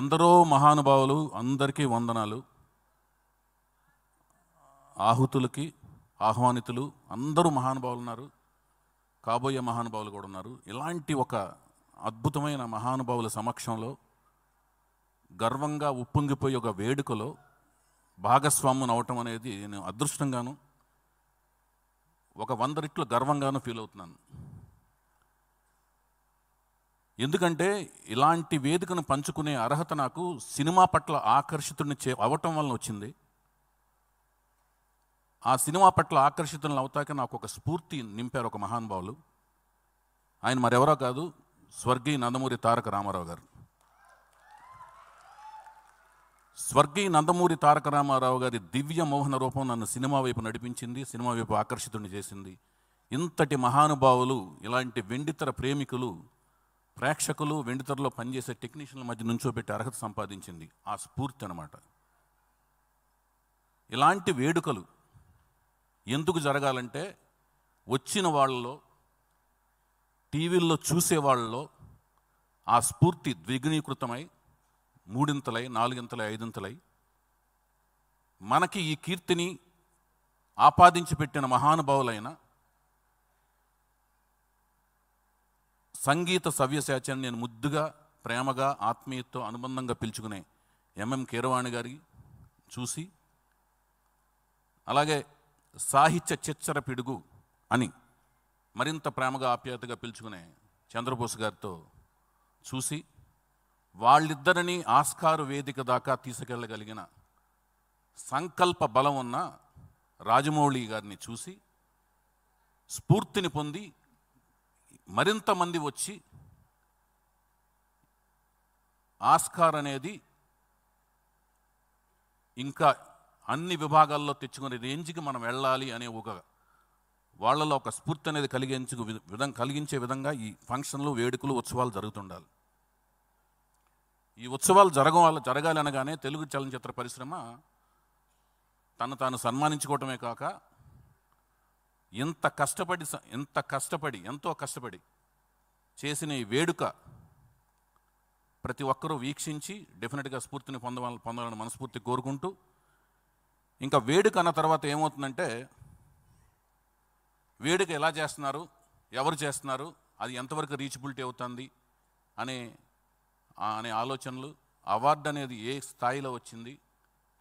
ఎందరో మహానుభావులు అందరికీ వందనాలు ఆహుతులకి ఆహ్వానితులు అందరూ మహానుభావులు ఉన్నారు కాబోయే మహానుభావులు కూడా ఉన్నారు ఇలాంటి ఒక అద్భుతమైన మహానుభావుల సమక్షంలో గర్వంగా ఉప్పొంగిపోయే ఒక వేడుకలో భాగస్వామ్యం అవటం అనేది నేను అదృష్టంగాను ఒక వంద రెట్లు గర్వంగాను ఫీల్ అవుతున్నాను ఎందుకంటే ఇలాంటి వేదికను పంచుకునే అర్హత నాకు సినిమా పట్ల ఆకర్షితుడిని చే అవటం వలన వచ్చింది ఆ సినిమా పట్ల ఆకర్షితులను అవుతాక నాకు ఒక స్ఫూర్తి నింపారు ఒక మహానుభావులు ఆయన మరెవరో కాదు స్వర్గీయ నందమూరి తారక రామారావు గారు స్వర్గీయ నందమూరి తారక రామారావు గారి దివ్య మోహన రూపం నన్ను సినిమా వైపు నడిపించింది సినిమా వైపు ఆకర్షితుడిని చేసింది ఇంతటి మహానుభావులు ఇలాంటి వెండితర ప్రేమికులు ప్రేక్షకులు వెండితెరలో పనిచేసే టెక్నీషియన్ల మధ్య నుంచో పెట్టి అర్హత సంపాదించింది ఆ స్ఫూర్తి అనమాట ఇలాంటి వేడుకలు ఎందుకు జరగాలంటే వచ్చిన వాళ్ళలో టీవీల్లో చూసే వాళ్ళలో ఆ స్ఫూర్తి ద్విగ్నీకృతమై మూడింతలై నాలుగింతలై ఐదింతలై మనకి ఈ కీర్తిని ఆపాదించి పెట్టిన మహానుభావులైనా సంగీత సవ్యశాచ్యాన్ని నేను ముద్దుగా ప్రేమగా ఆత్మీయతతో అనుబంధంగా పిలుచుకునే ఎంఎం కీరవాణి గారి చూసి అలాగే సాహిత్య చిచ్చర పిడుగు అని మరింత ప్రేమగా ఆప్యాయతగా పిలుచుకునే చంద్రబోస్ గారితో చూసి వాళ్ళిద్దరినీ ఆస్కారు వేదిక దాకా తీసుకెళ్ళగలిగిన సంకల్ప బలం ఉన్న రాజమౌళి గారిని చూసి స్ఫూర్తిని పొంది మరింత మంది వచ్చి ఆస్కార్ అనేది ఇంకా అన్ని విభాగాల్లో తెచ్చుకునే రేంజ్కి మనం వెళ్ళాలి అనే ఒక వాళ్ళలో ఒక స్ఫూర్తి అనేది కలిగించు విధం కలిగించే విధంగా ఈ ఫంక్షన్లు వేడుకలు ఉత్సవాలు జరుగుతుండాలి ఈ ఉత్సవాలు జరగవాలి జరగాలనగానే తెలుగు చలనచిత్ర పరిశ్రమ తను తాను సన్మానించుకోవటమే కాక ఎంత కష్టపడి ఎంత కష్టపడి ఎంతో కష్టపడి చేసిన ఈ వేడుక ప్రతి ఒక్కరూ వీక్షించి డెఫినెట్గా స్ఫూర్తిని పొందవాలని పొందాలని మనస్ఫూర్తి కోరుకుంటూ ఇంకా వేడుక అన్న తర్వాత ఏమవుతుందంటే వేడుక ఎలా చేస్తున్నారు ఎవరు చేస్తున్నారు అది ఎంతవరకు రీచబిలిటీ అవుతుంది అనే అనే ఆలోచనలు అవార్డు అనేది ఏ స్థాయిలో వచ్చింది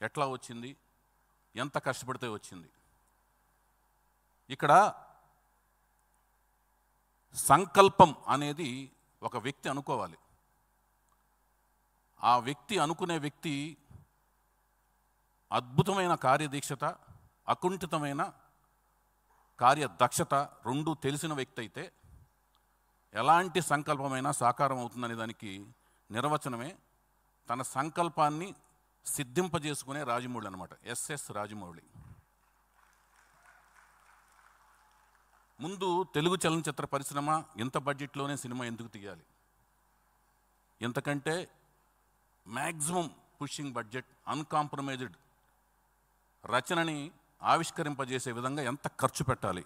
ఎట్లా వచ్చింది ఎంత కష్టపడితే వచ్చింది ఇక్కడ సంకల్పం అనేది ఒక వ్యక్తి అనుకోవాలి ఆ వ్యక్తి అనుకునే వ్యక్తి అద్భుతమైన కార్యదీక్షత అకుంఠితమైన కార్యదక్షత రెండు తెలిసిన వ్యక్తి అయితే ఎలాంటి సంకల్పమైనా సాకారం అవుతుందనే దానికి నిర్వచనమే తన సంకల్పాన్ని సిద్ధింపజేసుకునే రాజమౌళి అనమాట ఎస్ఎస్ రాజమౌళి ముందు తెలుగు చలనచిత్ర పరిశ్రమ ఇంత బడ్జెట్లోనే సినిమా ఎందుకు తీయాలి ఎంతకంటే మ్యాక్సిమం పుషింగ్ బడ్జెట్ అన్కాంప్రమైజ్డ్ రచనని ఆవిష్కరింపజేసే విధంగా ఎంత ఖర్చు పెట్టాలి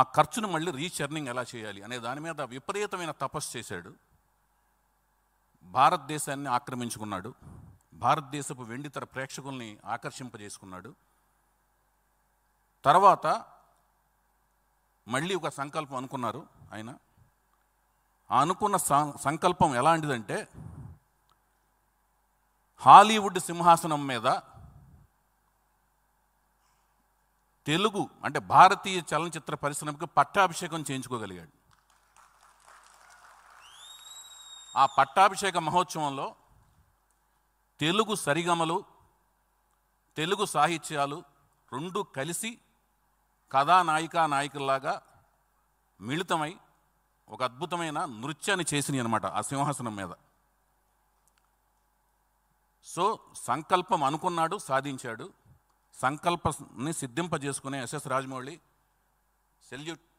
ఆ ఖర్చును మళ్ళీ రీచర్నింగ్ ఎలా చేయాలి అనే దాని మీద విపరీతమైన తపస్సు చేశాడు భారతదేశాన్ని ఆక్రమించుకున్నాడు భారతదేశపు వెండితర ప్రేక్షకుల్ని ఆకర్షింపజేసుకున్నాడు తర్వాత మళ్ళీ ఒక సంకల్పం అనుకున్నారు ఆయన ఆ అనుకున్న సంకల్పం ఎలాంటిదంటే హాలీవుడ్ సింహాసనం మీద తెలుగు అంటే భారతీయ చలనచిత్ర పరిశ్రమకి పట్టాభిషేకం చేయించుకోగలిగాడు ఆ పట్టాభిషేక మహోత్సవంలో తెలుగు సరిగమలు తెలుగు సాహిత్యాలు రెండు కలిసి కథానాయికా నాయకుల్లాగా మిళితమై ఒక అద్భుతమైన నృత్యాన్ని చేసినాయి అనమాట ఆ సింహాసనం మీద సో సంకల్పం అనుకున్నాడు సాధించాడు సంకల్పాన్ని సిద్ధింపజేసుకునే ఎస్ఎస్ రాజమౌళి సెల్యూట్